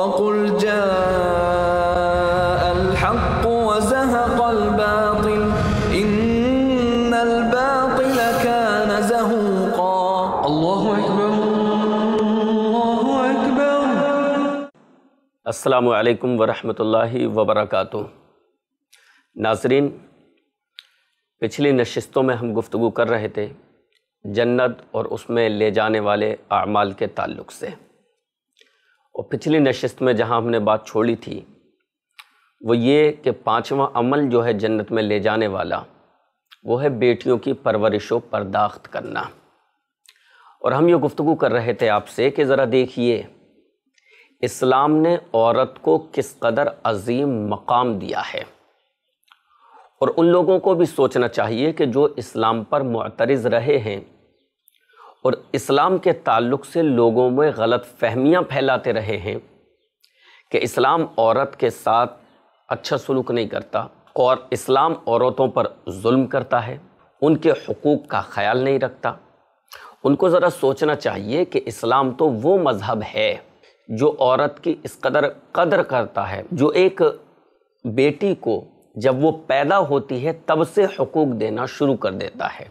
وقل جاء الحق وزهق الباطل إن الباطل كان زهوقا الله أكبر الله أكبر السلام عليكم ورحمة الله وبركاته नाजरीन पिछली नशस्तों में हम गुफ्तु कर रहे थे जन्नत और उसमें ले जाने वाले अमाल के ताल्लुक से और पिछली नशस्त में जहाँ हमने बात छोड़ी थी वो ये कि पांचवा अमल जो है जन्नत में ले जाने वाला वो है बेटियों की परवरिश परदाख्त करना और हम ये गुफ्तु कर रहे थे आपसे कि ज़रा देखिए इस्लाम ने औरत को किस कदर अजीम मकाम दिया है और उन लोगों को भी सोचना चाहिए कि जो इस्लाम पर मतरज़ रहे हैं और इस्लाम के ताल्लुक से लोगों में गलत फहमियाँ फैलाते रहे हैं कि इस्लाम औरत के साथ अच्छा सलूक नहीं करता और इस्लाम औरतों पर जुल्म करता है उनके हकूक़ का ख्याल नहीं रखता उनको ज़रा सोचना चाहिए कि इस्लाम तो वो मज़हब है जो औरत की इस कदर कदर करता है जो एक बेटी को जब वो पैदा होती है तब से हकूक़ देना शुरू कर देता है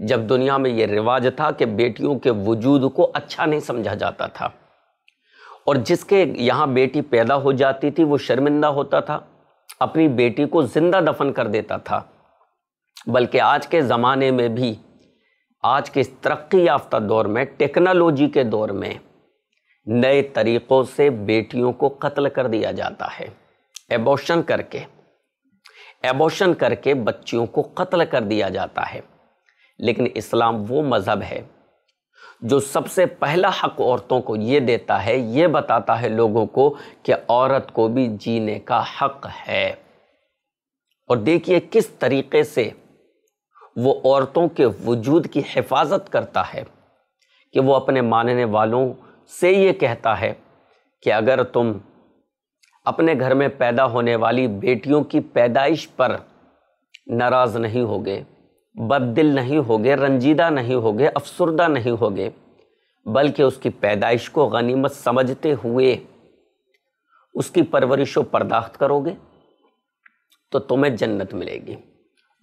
जब दुनिया में ये रिवाज था कि बेटियों के वजूद को अच्छा नहीं समझा जाता था और जिसके यहाँ बेटी पैदा हो जाती थी वो शर्मिंदा होता था अपनी बेटी को ज़िंदा दफन कर देता था बल्कि आज के ज़माने में भी आज के इस तरक्की याफ्ता दौर में टेक्नोलॉजी के दौर में नए तरीक़ों से बेटियों को कत्ल कर दिया जाता है एबोशन करके एबोशन करके बच्चियों को कत्ल कर दिया जाता है लेकिन इस्लाम वो मज़हब है जो सबसे पहला हक औरतों को ये देता है ये बताता है लोगों को कि औरत को भी जीने का हक है और देखिए किस तरीके से वो औरतों के वजूद की हिफाजत करता है कि वो अपने मानने वालों से ये कहता है कि अगर तुम अपने घर में पैदा होने वाली बेटियों की पैदाइश पर नाराज़ नहीं होगे बददिल नहीं होगे रंजीदा नहीं होगे अफसरदा नहीं होगे बल्कि उसकी पैदाइश को गनीमत समझते हुए उसकी परवरिश व पर्दाख्त करोगे तो तुम्हें जन्नत मिलेगी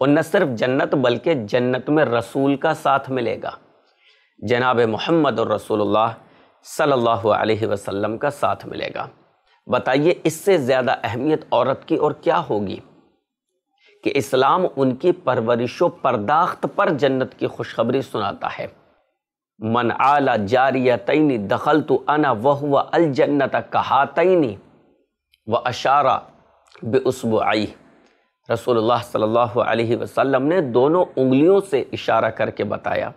और न सिर्फ जन्नत बल्कि जन्नत में रसूल का साथ मिलेगा जनाब मोहम्मद और रसूलुल्लाह सल्लल्लाहु अलैहि वसल्लम का साथ मिलेगा बताइए इससे ज़्यादा अहमियत औरत की और क्या होगी कि इस्लाम उनकी परवरिशो परदाख्त पर जन्नत की खुशखबरी सुनाता है मन आला जारिया तैनी दखल तो अना वह व अलजन्नत कहा तैनी व अशारा उसब आई रसोल्ला सल्ह वसम ने दोनों उंगलियों से इशारा करके बताया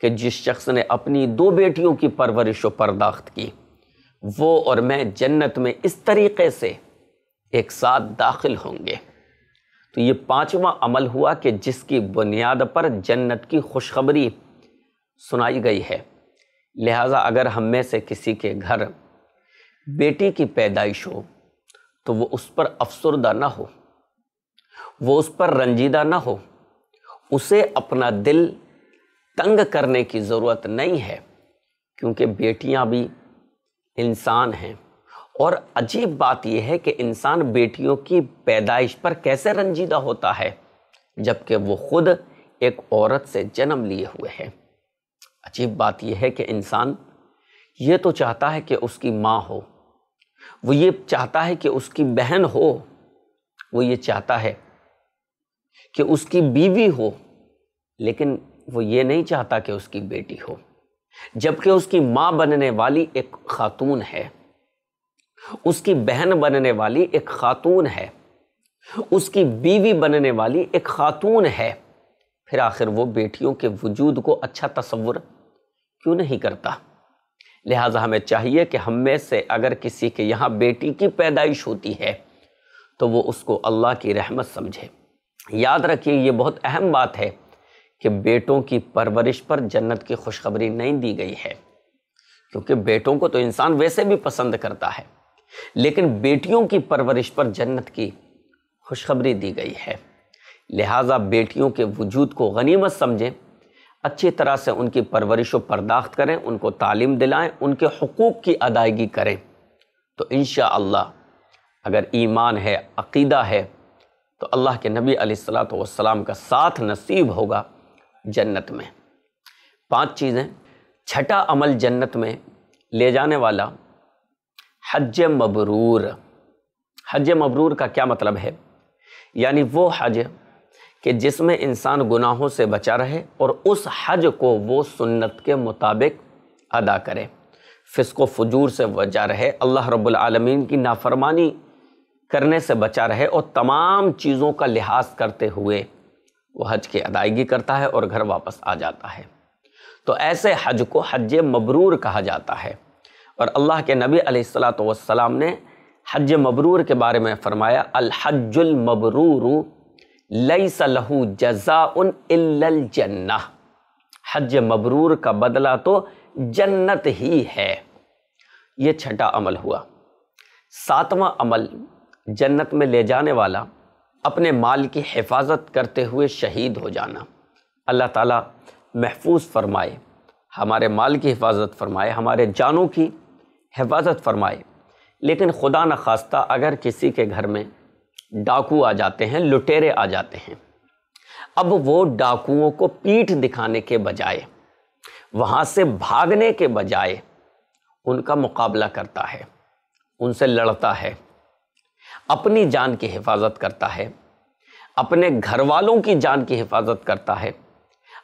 कि जिस शख्स ने अपनी दो बेटियों की परवरिश व परदाख्त की वो और मैं जन्नत में इस तरीके से एक साथ दाखिल होंगे तो ये पांचवा अमल हुआ कि जिसकी बुनियाद पर जन्नत की खुशखबरी सुनाई गई है लिहाजा अगर हम में से किसी के घर बेटी की पैदाइश हो तो वो उस पर अफसरदा ना हो वो उस पर रंजीदा ना हो उसे अपना दिल तंग करने की ज़रूरत नहीं है क्योंकि बेटियां भी इंसान हैं और अजीब बात यह है कि इंसान बेटियों की पैदाइश पर कैसे रंजीदा होता है जबकि वो खुद एक औरत से जन्म लिए हुए है अजीब बात यह है कि इंसान ये तो चाहता है कि उसकी माँ हो वो ये चाहता है कि उसकी बहन हो वो ये चाहता है कि उसकी बीवी हो लेकिन वो ये नहीं चाहता कि उसकी बेटी हो जबकि उसकी माँ बनने वाली एक खातून है उसकी बहन बनने वाली एक खातून है उसकी बीवी बनने वाली एक खातून है फिर आखिर वो बेटियों के वजूद को अच्छा तस्वुर क्यों नहीं करता लिहाजा हमें चाहिए कि हम में से अगर किसी के यहाँ बेटी की पैदाइश होती है तो वो उसको अल्लाह की रहमत समझे याद रखिए ये बहुत अहम बात है कि बेटों की परवरिश पर जन्नत की खुशखबरी नहीं दी गई है क्योंकि बेटों को तो इंसान वैसे भी पसंद करता है लेकिन बेटियों की परवरिश पर जन्नत की खुशखबरी दी गई है लिहाजा बेटियों के वजूद को गनीमत समझें अच्छी तरह से उनकी परवरिश व परदाख्त करें उनको तालीम दिलाएं उनके हकूक़ की अदायगी करें तो इन अगर ईमान है अकीदा है तो अल्लाह के नबी अलीसलाम का साथ नसीब होगा जन्नत में पांच चीज़ें छठा अमल जन्नत में ले जाने वाला हज मबरूर हज मबरूर का क्या मतलब है यानी वो हज कि जिसमें इंसान गुनाहों से बचा रहे और उस हज को वो सुन्नत के मुताबिक अदा करे फिसको फजूर से बचा रहे अल्लाह रब्लमीन की नाफरमानी करने से बचा रहे और तमाम चीज़ों का लिहाज करते हुए वो हज की अदायगी करता है और घर वापस आ जाता है तो ऐसे हज को हज मबरूर कहा जाता है और अल्लाह के नबी अलैहिस्सलाम ने हज मबरूर के बारे में फ़रमाया अलहजुल मबरूर लहू जजा उन जन्ना हज मबरूर का बदला तो जन्नत ही है ये छठा अमल हुआ सातवां अमल जन्नत में ले जाने वाला अपने माल की हिफाजत करते हुए शहीद हो जाना अल्लाह ताला महफूज फरमाए हमारे माल की हिफाजत फरमाए हमारे जानों की हिफाजत फरमाए लेकिन खुदा न खास्ता अगर किसी के घर में डाकू आ जाते हैं लुटेरे आ जाते हैं अब वो डाकुओं को पीठ दिखाने के बजाय वहाँ से भागने के बजाय उनका मुकाबला करता है उनसे लड़ता है अपनी जान की हिफाजत करता है अपने घर वालों की जान की हिफाजत करता है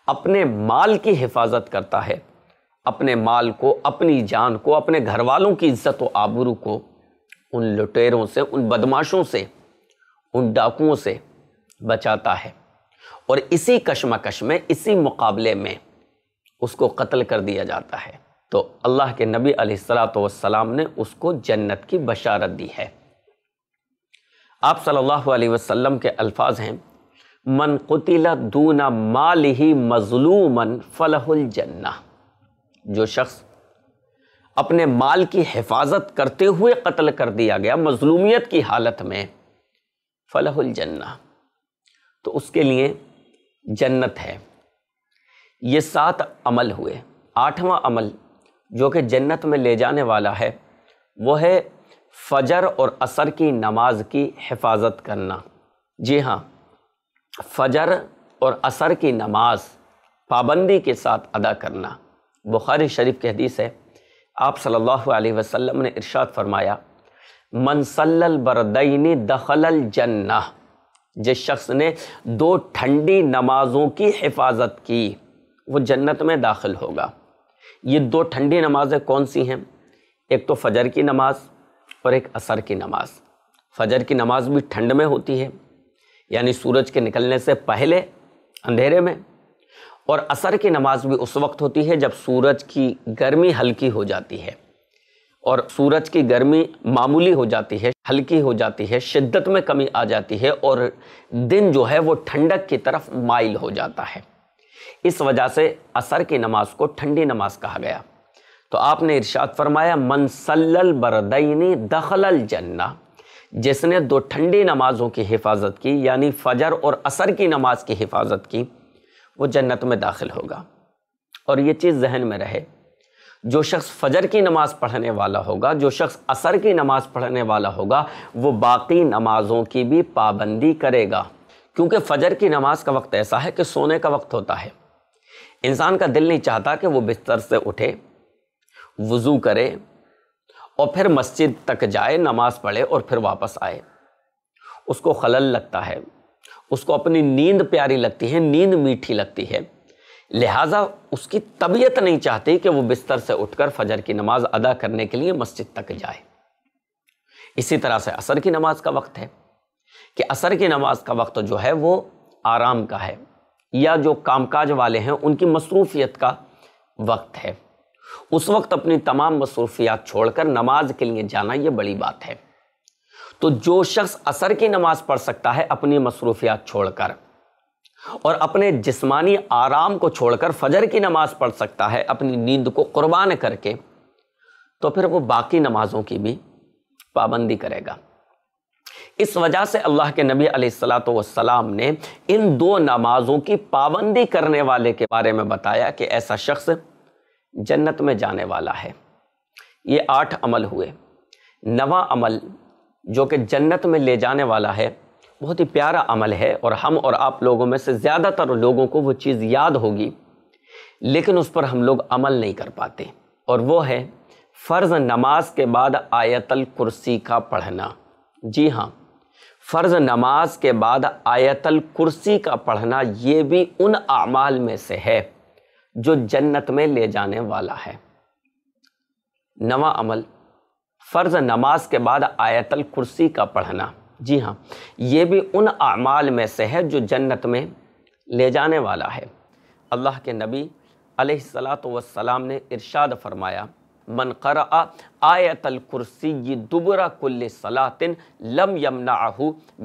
अपने माल की हिफाजत करता है अपने माल को अपनी जान को अपने घर वालों की इज्जत व आबरू को उन लुटेरों से उन बदमाशों से उन डाकुओं से बचाता है और इसी कशमकश में इसी मुकाबले में उसको कत्ल कर दिया जाता है तो अल्लाह के नबी अलैहिस्सलाम ने उसको जन्नत की बशारत दी है आप सल्लल्लाहु अलैहि वसल्लम के अल्फाज हैं मन कुतिला दूना माल ही मजलूमन फलहुल जन्ना जो शख्स अपने माल की हिफाजत करते हुए कत्ल कर दिया गया मजलूमियत की हालत में फलहुल जन्ना तो उसके लिए जन्नत है ये सात अमल हुए आठवां अमल जो कि जन्नत में ले जाने वाला है वो है फजर और असर की नमाज की हिफाजत करना जी हाँ फजर और असर की नमाज पाबंदी के साथ अदा करना बुखारी शरीफ की हदीस है आप सल्लल्लाहु अलैहि वसल्लम ने इरशाद फरमाया मनसल बरदईनी दखल जन्ना जिस शख्स ने दो ठंडी नमाज़ों की हिफाजत की वो जन्नत में दाखिल होगा ये दो ठंडी नमाज़ें कौन सी हैं एक तो फ़जर की नमाज़ और एक असर की नमाज़ फ़जर की नमाज़ भी ठंड में होती है यानी सूरज के निकलने से पहले अंधेरे में और असर की नमाज भी उस वक्त होती है जब सूरज की गर्मी हल्की हो जाती है और सूरज की गर्मी मामूली हो जाती है हल्की हो जाती है शिद्दत में कमी आ जाती है और दिन जो है वो ठंडक की तरफ माइल हो जाता है इस वजह से असर की नमाज को ठंडी नमाज कहा गया तो आपने इरशाद फरमाया मनसल्ल बरदईनी दखल जन्ना जिसने दो ठंडी नमाज़ों की हिफाजत की यानी फजर और असर की नमाज की हिफाजत की वो जन्नत में दाखिल होगा और ये चीज़ जहन में रहे जो शख्स फजर की नमाज़ पढ़ने वाला होगा जो शख्स असर की नमाज़ पढ़ने वाला होगा वो बाकी नमाज़ों की भी पाबंदी करेगा क्योंकि फ़जर की नमाज़ का वक्त ऐसा है कि सोने का वक्त होता है इंसान का दिल नहीं चाहता कि वो बिस्तर से उठे वज़ू करे और फिर मस्जिद तक जाए नमाज़ पढ़े और फिर वापस आए उसको खलल लगता है उसको अपनी नींद प्यारी लगती है नींद मीठी लगती है लिहाजा उसकी तबीयत नहीं चाहती कि वो बिस्तर से उठकर फजर की नमाज अदा करने के लिए मस्जिद तक जाए इसी तरह से असर की नमाज का वक्त है कि असर की नमाज का वक्त जो है वो आराम का है या जो कामकाज वाले हैं उनकी मसरूफियत का वक्त है उस वक्त अपनी तमाम मसरूफियात छोड़कर नमाज के लिए जाना ये बड़ी बात है तो जो शख्स असर की नमाज पढ़ सकता है अपनी मसरूफियात छोड़कर और अपने जिस्मानी आराम को छोड़कर फजर की नमाज पढ़ सकता है अपनी नींद को कुर्बान करके तो फिर वो बाकी नमाजों की भी पाबंदी करेगा इस वजह से अल्लाह के नबी अलैहिस्सलाम ने इन दो नमाजों की पाबंदी करने वाले के बारे में बताया कि ऐसा शख्स जन्नत में जाने वाला है ये आठ अमल हुए नवा अमल जो कि जन्नत में ले जाने वाला है बहुत ही प्यारा अमल है और हम और आप लोगों में से ज़्यादातर लोगों को वो चीज़ याद होगी लेकिन उस पर हम लोग अमल नहीं कर पाते और वो है फ़र्ज़ नमाज के बाद आयतल कुर्सी का पढ़ना जी हाँ फ़र्ज़ नमाज के बाद आयतल कुर्सी का पढ़ना ये भी उन अमाल में से है जो जन्नत में ले जाने वाला है नवा अमल फ़र्ज़ नमाज के बाद आयतल कुर्सी का पढ़ना जी हाँ ये भी उन अमाल में से है जो जन्नत में ले जाने वाला है अल्लाह के नबी अलैहिस्सलातु वस्सलाम ने इरशाद फरमाया मन कर आयतल कुर्सी दुबरा कुल्ल सलातिन लम यमना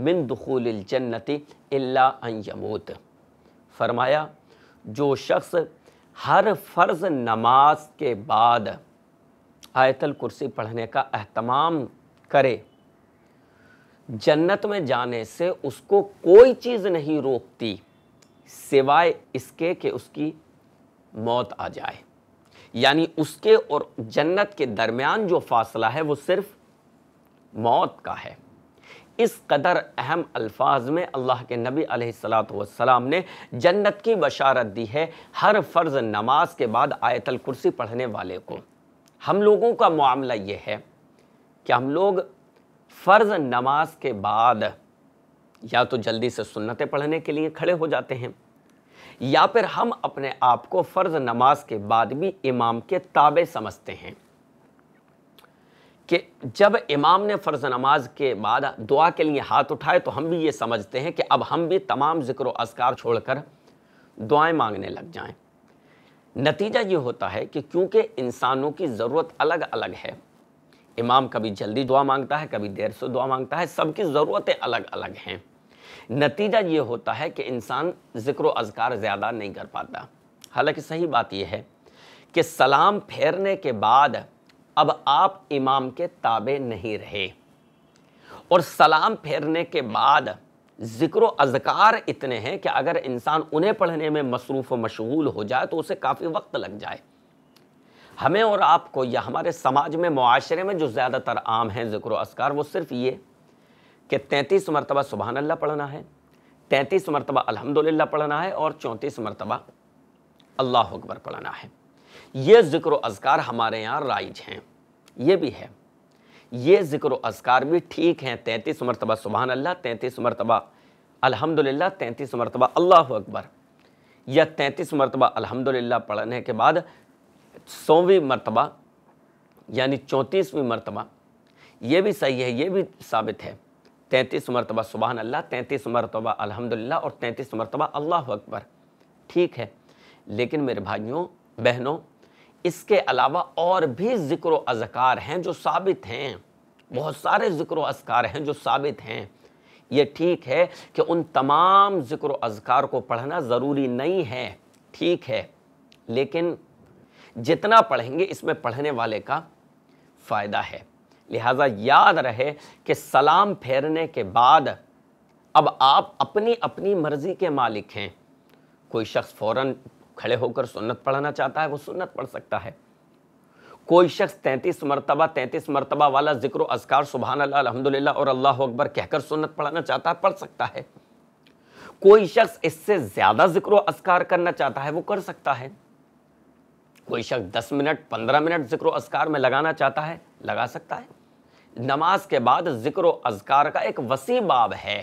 मिन दखूल जन्नति इल्ला यमूत फरमाया जो शख्स हर फ़र्ज़ नमाज के बाद आयतल कुर्सी पढ़ने का अहतमाम करे जन्नत में जाने से उसको कोई चीज़ नहीं रोकती सिवाय इसके कि उसकी मौत आ जाए यानी उसके और जन्नत के दरमियान जो फासला है वो सिर्फ मौत का है इस कदर अहम अल्फाज में अल्लाह के नबी अलैहिस्सलाम ने जन्नत की बशारत दी है हर फ़र्ज़ नमाज के बाद आयतल कुर्सी पढ़ने वाले को हम लोगों का मामला ये है कि हम लोग फ़र्ज़ नमाज के बाद या तो जल्दी से सुन्नतें पढ़ने के लिए खड़े हो जाते हैं या फिर हम अपने आप को फ़र्ज़ नमाज के बाद भी इमाम के ताबे समझते हैं कि जब इमाम ने फ़र्ज़ नमाज के बाद दुआ के लिए हाथ उठाए तो हम भी ये समझते हैं कि अब हम भी तमाम ज़िक्र असकार छोड़कर दुआएं मांगने लग जाएं नतीजा ये होता है कि क्योंकि इंसानों की ज़रूरत अलग अलग है इमाम कभी जल्दी दुआ मांगता है कभी देर से दुआ मांगता है सबकी ज़रूरतें अलग अलग हैं नतीजा ये होता है कि इंसान ज़िक्र अजगार ज़्यादा नहीं कर पाता हालांकि सही बात यह है कि सलाम फेरने के बाद अब आप इमाम के ताबे नहीं रहे और सलाम फेरने के बाद ज़िक्र अजकार इतने हैं कि अगर इंसान उन्हें पढ़ने में मसरूफ़ मशगूल हो जाए तो उसे काफ़ी वक्त लग जाए हमें और आपको या हमारे समाज में माशरे में जो ज़्यादातर आम हैं ज़िक्र अजकार वो सिर्फ ये कि तैंतीस मरतबा सुबहान अल्ला पढ़ना है तैंतीस मरतबा अलहमदिल्ला पढ़ना है और चौंतीस मरतबा अल्लाह अकबर पढ़ना है ये ज़िक्र अजकार हमारे यहाँ राइज हैं ये भी है ये जिक्र असकार भी ठीक हैं तैंतीस मरतबा सुबहान अल्लाह तैंतीस मरतबा अलहमदिल्ला तैंतीस मरतबा अल्लाह अकबर या तैंतीस मरतबा अलहमदिल्ला पढ़ने के बाद सौवीं मरतबा यानी चौंतीसवीं मरतबा ये भी सही है ये भी साबित है तैंतीस मरतबा सुबह अल्लाह तैंतीस मरतबा अलहमदिल्ला और तैंतीस मरतबा अल्लाह अकबर ठीक है लेकिन मेरे भाइयों बहनों इसके अलावा और भी ज़िक्र अजकार हैं जो साबित हैं बहुत सारे ज़िक्र अजकार हैं जो साबित हैं ये ठीक है कि उन तमाम ज़िक्र अजकार को पढ़ना ज़रूरी नहीं है ठीक है लेकिन जितना पढ़ेंगे इसमें पढ़ने वाले का फ़ायदा है लिहाजा याद रहे कि सलाम फेरने के बाद अब आप अपनी अपनी मर्ज़ी के मालिक हैं कोई शख्स फौरन खड़े होकर सुन्नत पढ़ना चाहता है वो सुन्नत पढ़ सकता है कोई शख्स तैंतीस मरतबा तैंतीस मरतबा वाला जिक्र अजकार सुबहान अल्लाह अलहमदिल्ला और अल्लाह अकबर कहकर सुन्नत पढ़ाना चाहता है पढ़ सकता है कोई शख्स इससे ज़्यादा जिक्र अस्कार करना चाहता है वो कर सकता है कोई शख्स दस मिनट पंद्रह मिनट जिक्र अस्कार में लगाना चाहता है लगा सकता है नमाज के बाद जिक्र अजकार का एक वसी बाब है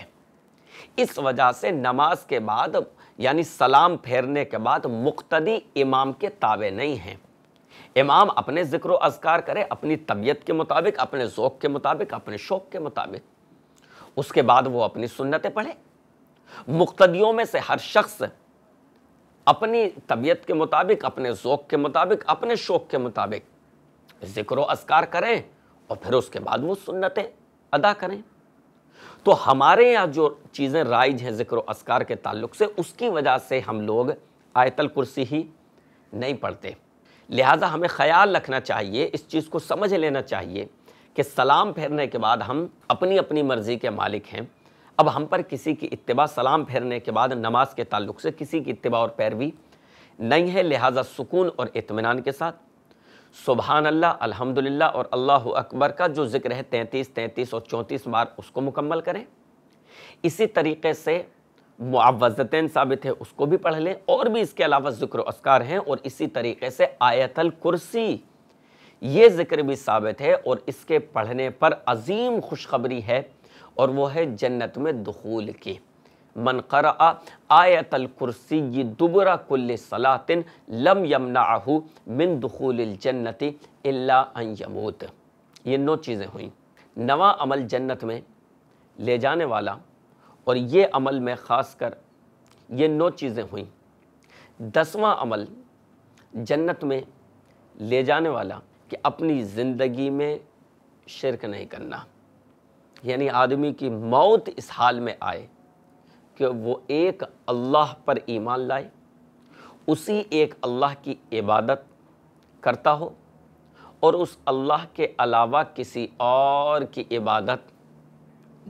इस वजह से नमाज के बाद यानी सलाम फेरने के बाद मुख्तदी इमाम के ताबे नहीं हैं इमाम अपने ज़िक्र अजकार करे अपनी तबीयत के मुताबिक अपने ओक़ के मुताबिक अपने शौक़ के मुताबिक उसके बाद वो अपनी सुन्नतें पढ़े मुख्तियों में से हर शख्स अपनी तबीयत के मुताबिक अपने ओक़ के मुताबिक अपने शौक़ के मुताबिक ज़िक्र अजकार करें और फिर उसके बाद वो सुन्नतें अदा करें तो हमारे यहाँ जो चीज़ें राइज हैं ज़िक्र असकार के ताल्लुक से उसकी वजह से हम लोग आयतल कुर्सी ही नहीं पढ़ते लिहाजा हमें ख्याल रखना चाहिए इस चीज़ को समझ लेना चाहिए कि सलाम फेरने के बाद हम अपनी अपनी मर्ज़ी के मालिक हैं अब हम पर किसी की इतबा सलाम फेरने के बाद नमाज के ताल्लुक से किसी की इतबा और पैरवी नहीं है लिहाजा सुकून और इतमान के साथ सुबहान अल्लाह अल्हम्दुलिल्लाह और अल्लाह अकबर का जो जिक्र है तैंतीस तैंतीस और चौंतीस बार उसको मुकम्मल करें इसी तरीके से मुआवज़तैन साबित है उसको भी पढ़ लें और भी इसके अलावा ज़िक्र असकार हैं और इसी तरीके से आयतल कुर्सी ये ज़िक्र भी साबित है और इसके पढ़ने पर अजीम खुशखबरी है और वो है जन्नत में दखूल की मन कर आयतल कुर्सी दुबरा कुल सलातिन लम यमनाहू मिन अन यमूत ये नौ चीज़ें हुई नवा अमल जन्नत में ले जाने वाला और ये अमल में ख़ास कर ये नौ चीज़ें हुई दसवां अमल जन्नत में ले जाने वाला कि अपनी ज़िंदगी में शिरक नहीं करना यानी आदमी की मौत इस हाल में आए कि वो एक अल्लाह पर ईमान लाए उसी एक अल्लाह की इबादत करता हो और उस अल्लाह के अलावा किसी और की इबादत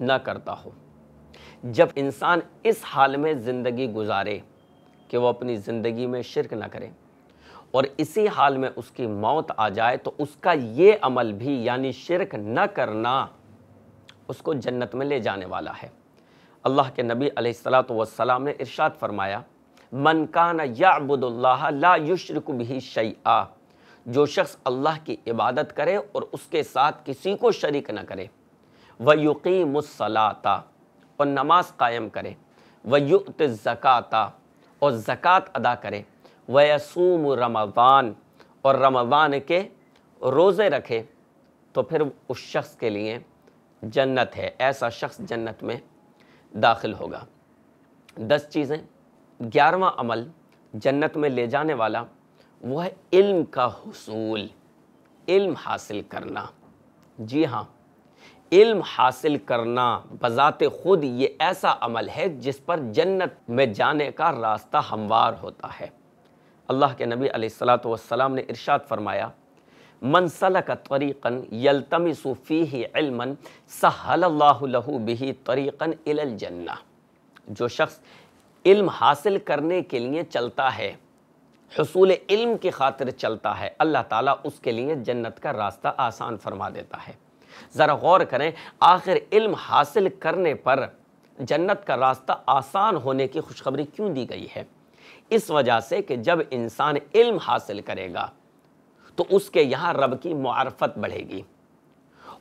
न करता हो जब इंसान इस हाल में ज़िंदगी गुजारे कि वो अपनी ज़िंदगी में शिरक न करे और इसी हाल में उसकी मौत आ जाए तो उसका ये अमल भी यानी शिरक न करना उसको जन्नत में ले जाने वाला है अल्लाह के नबी अलैहिस्सलाम ने इरशाद फरमाया मन कान याबुदल्ला ला युशरक भी शैआ जो शख्स अल्लाह की इबादत करे और उसके साथ किसी को शरीक न करे व युकीमसलाता और नमाज कायम करे वयुत ज़क़ाता और ज़क़़त अदा करे वसूम रमज़ान और रमज़ान के रोज़े रखे तो फिर उस शख्स के लिए जन्नत है ऐसा शख्स जन्नत में दाखिल होगा दस चीज़ें ग्यारहवा अमल जन्नत में ले जाने वाला वह है इल्म का हसूल इल्म हासिल करना जी हाँ इल्म हासिल करना बज़ात खुद ये ऐसा अमल है जिस पर जन्नत में जाने का रास्ता हमवार होता है अल्लाह के नबी सलात ने इरशाद फरमाया मनसल का तरीक़न यलतम सूफ़ी इलमन सहल्लाहू बिही तरीक़न इलजन्ना जो शख्स इल्म हासिल करने के लिए चलता है हसूल इल्म की खातिर चलता है अल्लाह ताला उसके लिए जन्नत का रास्ता आसान फरमा देता है ज़रा गौर करें आखिर इल्म हासिल करने पर जन्नत का रास्ता आसान होने की खुशखबरी क्यों दी गई है इस वजह से कि जब इंसान इल्म हासिल करेगा तो उसके यहाँ रब की मार्फत बढ़ेगी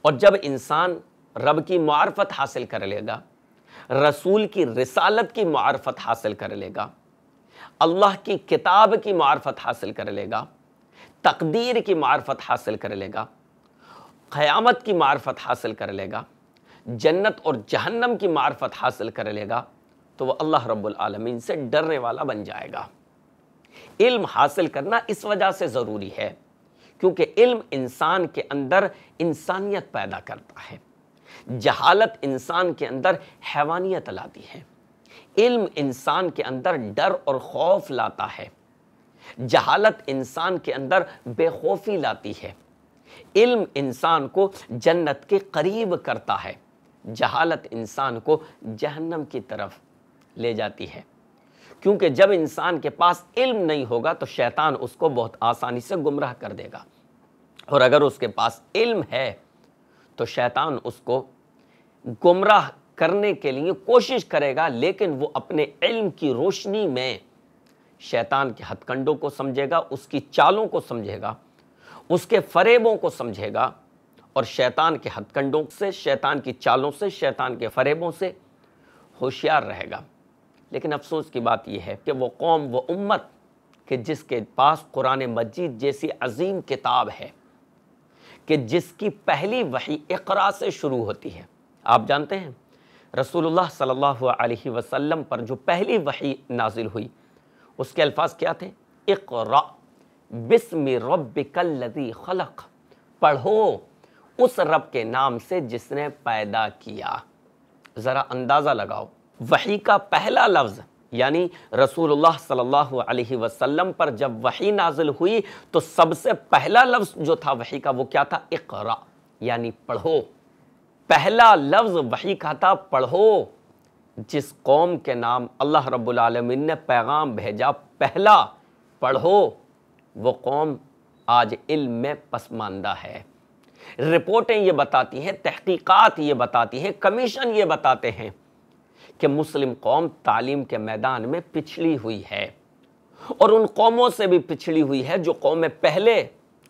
और जब इंसान रब की मार्फत हासिल कर लेगा रसूल की रिसालत की मार्फत हासिल कर लेगा अल्लाह की किताब की मार्फत हासिल कर लेगा तकदीर की मार्फत हासिल कर लेगा क़यामत की मार्फत हासिल कर लेगा जन्नत और जहन्नम की मार्फत हासिल कर लेगा तो वह अल्लाह रब्बुल आलमीन से डरने वाला बन जाएगा इल्म हासिल करना इस वजह से ज़रूरी है क्योंकि इल्म इंसान के अंदर इंसानियत पैदा करता है जहालत इंसान के अंदर हैवानियत लाती है इल्म इंसान के अंदर डर और खौफ लाता है जहालत इंसान के अंदर बेखौफी लाती है इल्म इंसान को जन्नत के करीब करता है जहालत इंसान को जहन्नम की तरफ ले जाती है क्योंकि जब इंसान के पास इल्म नहीं होगा तो शैतान उसको बहुत आसानी से गुमराह कर देगा और अगर उसके पास इल्म है तो शैतान उसको गुमराह करने के लिए कोशिश करेगा लेकिन वो अपने इल्म की रोशनी में शैतान के हथकंडों को समझेगा उसकी चालों को समझेगा उसके फरेबों को समझेगा और शैतान के हथकंडों से शैतान की चालों से शैतान के फरेबों से होशियार रहेगा लेकिन अफसोस की बात यह है कि वो कौम व उम्मत कि जिसके पास कुरान मजीद जैसी अजीम किताब है कि जिसकी पहली वही इकरा से शुरू होती है आप जानते हैं रसूलुल्लाह सल्लल्लाहु अलैहि वसल्लम पर जो पहली वही नाजिल हुई उसके अल्फाज क्या थे इकरा बिस्म रबी खलक पढ़ो उस रब के नाम से जिसने पैदा किया ज़रा अंदाज़ा लगाओ वही का पहला लफ्ज़ यानी रसूलुल्लाह सल्लल्लाहु अलैहि वसल्लम पर जब वही नाजिल हुई तो सबसे पहला लफ्ज़ जो था वही का वो क्या था इकरा यानी पढ़ो पहला लफ्ज़ वही का था पढ़ो जिस कौम के नाम अल्लाह रब्बुल ने पैगाम भेजा पहला पढ़ो वो कौम आज इल्म में पसमानदा है रिपोर्टें ये बताती हैं तहकीकात ये बताती हैं कमीशन ये बताते हैं कि मुस्लिम कौम तालीम के मैदान में पिछड़ी हुई है और उन कौमों से भी पिछड़ी हुई है जो कौमें पहले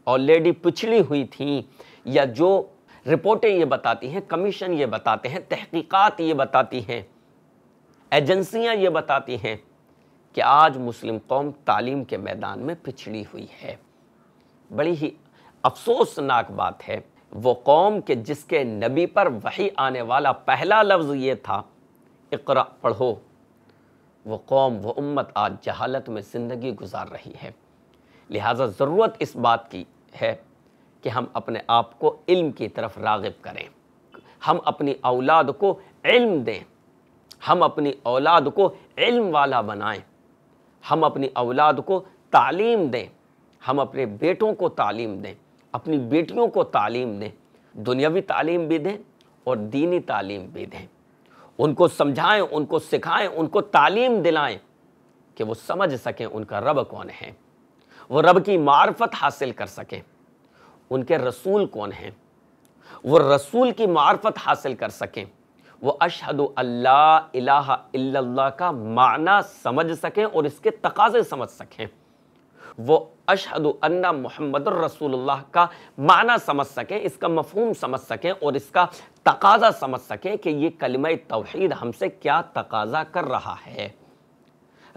ऑलरेडी पिछड़ी हुई थी या जो रिपोर्टें ये बताती हैं कमीशन ये बताते हैं तहकीकात ये बताती हैं एजेंसियां ये बताती हैं कि आज मुस्लिम कौम तालीम के मैदान में पिछड़ी हुई है बड़ी ही अफसोसनाक बात है वो कौम के जिसके नबी पर वही आने वाला पहला लफ्ज़ ये था इकरा पढ़ो वो कौम व उम्मत आज जहालत में ज़िंदगी गुजार रही है लिहाजा ज़रूरत इस बात की है कि हम अपने आप को इल्म की तरफ रागब करें हम अपनी औलाद को इल्म दें हम अपनी औलाद को इल्म वाला बनाएं हम अपनी औलाद को तालीम दें हम अपने बेटों को तालीम दें अपनी बेटियों को तालीम दें दुनियावी तालीम भी दें और दीनी तालीम भी दें उनको समझाएं उनको सिखाएं उनको तालीम दिलाएं कि वो समझ सकें उनका रब कौन है वो रब की मार्फत हासिल कर सकें उनके रसूल कौन हैं वो रसूल की मार्फत हासिल कर सकें वो अशहद अल्लाह इलाहा इल्लल्लाह का माना समझ सकें और इसके तकाजे समझ सकें वो अशहद अन्ना मोहम्मद रसूलुल्लाह का माना समझ सकें इसका मफहूम समझ सकें और इसका तकाजा समझ सकें कि ये कलम तोहद हमसे क्या तकाजा कर रहा है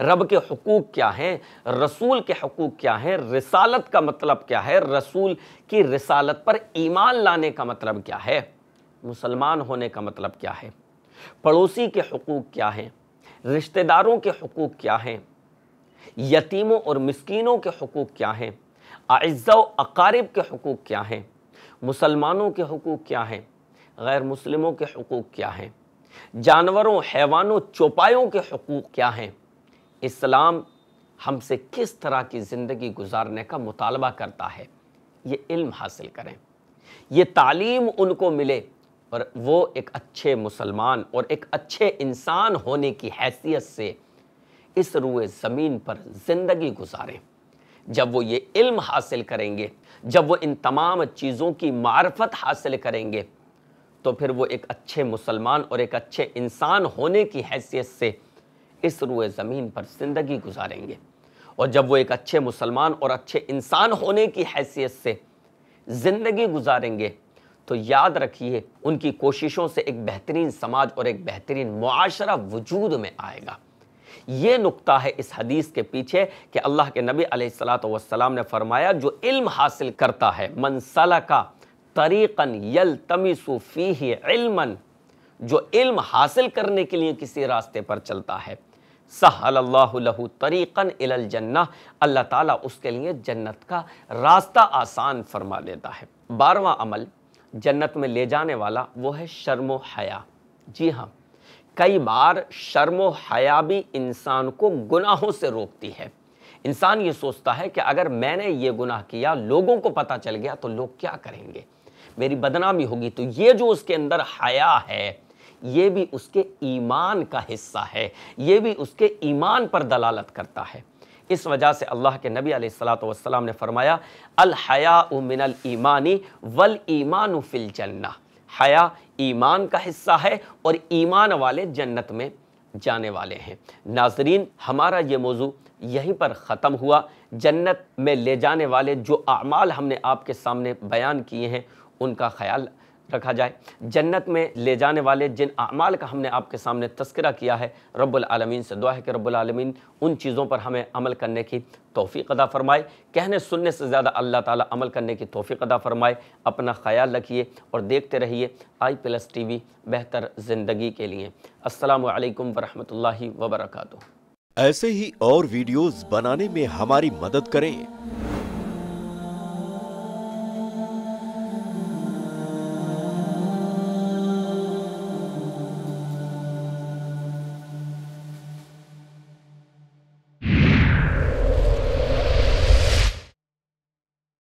रब के हकूक़ क्या हैं रसूल के हकूक़ क्या हैं रसालत का मतलब क्या है रसूल की रसालत पर ईमान लाने का मतलब क्या है मुसलमान होने का मतलब क्या है पड़ोसी के हकूक़ क्या हैं रिश्तेदारों के हकूक़ क्या हैं यतीमों और मस्किनों के हकूक़ क्या हैं अज़ा अकारीब के हकूक़ क्या हैं मुसलमानों के हकूक़ क्या हैं गैर मुसलमों के हकूक़ क्या हैं जानवरों हैवानों चौपायों के हकूक़ क्या हैं इस्लाम हमसे किस तरह की ज़िंदगी गुजारने का मुतालबा करता है ये इल्म हासिल करें ये तालीम उनको मिले और वो एक अच्छे मुसलमान और एक अच्छे इंसान होने की हैसियत से इस रुए ज़मीन पर ज़िंदगी गुजारें जब वो ये इल्म हासिल करेंगे जब वो इन तमाम चीज़ों की मार्फत हासिल करेंगे तो फिर वो एक अच्छे मुसलमान और एक अच्छे इंसान होने की हैसियत से इस रुए ज़मीन पर ज़िंदगी गुजारेंगे और जब वो एक अच्छे मुसलमान और अच्छे इंसान होने की हैसियत से ज़िंदगी गुजारेंगे तो याद रखिए उनकी कोशिशों से एक बेहतरीन समाज और एक बेहतरीन मुआशरा वजूद में आएगा ये नुकता है इस हदीस के पीछे कि अल्लाह के नबी अलैहिस्सलाम ने फरमाया जो इल्म हासिल करता है मनसला का तरीक़न यल तमीसूफ़ी इल्मन जो इल्म हासिल करने के लिए किसी रास्ते पर चलता है सहल्लाहु तरीक़न इलल जन्ना अल्लाह ताला उसके लिए जन्नत का रास्ता आसान फरमा देता है बारवा अमल जन्नत में ले जाने वाला वो है शर्म हया जी हाँ कई बार शर्म हया भी इंसान को गुनाहों से रोकती है इंसान ये सोचता है कि अगर मैंने ये गुनाह किया लोगों को पता चल गया तो लोग क्या करेंगे मेरी बदनामी होगी तो ये जो उसके अंदर हया है ये भी उसके ईमान का हिस्सा है ये भी उसके ईमान पर दलालत करता है इस वजह से अल्लाह के नबी सलाम ने फरमाया अल हया मिनल ईमानी वल ईमान फिल जन्ना हया ईमान का हिस्सा है और ईमान वाले जन्नत में जाने वाले हैं नाजरीन हमारा ये मौजू यहीं पर ख़त्म हुआ जन्नत में ले जाने वाले जो अमाल हमने आपके सामने बयान किए हैं उनका ख्याल रखा जाए जन्नत में ले जाने वाले जिन अमाल का हमने आपके सामने तस्करा किया है रब्लमीन से दुआ है कि रब्लमीन उन चीज़ों पर हमें अमल करने की तोफ़ी अदा फ़रमाए कहने सुनने से ज़्यादा अल्लाह ताला अमल करने की तोफ़ी अदा फ़रमाए अपना ख्याल रखिए और देखते रहिए आई प्लस टी वी बेहतर ज़िंदगी के लिए असलकम वरहमल वबरक ऐसे ही और वीडियोज़ बनाने में हमारी मदद करें